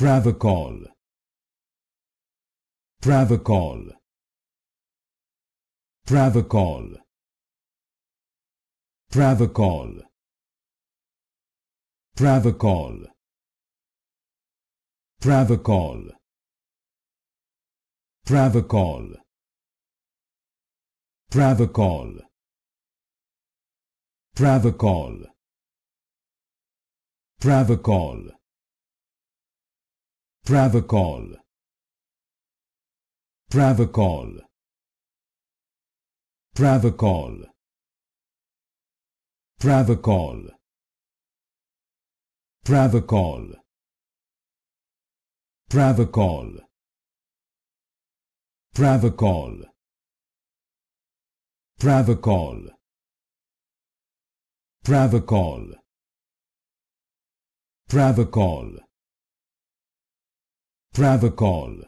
Pravacol Pravacol Pravacol Pravacol Pravacol Pravacol Pravacol Pravacol Pravacol Pravacol Pravacol. Pravacol. Pravacol. Pravacol. Pravacol. Pravacol. Pravacol. Pravacol. Pravacol. Pravacol. Travel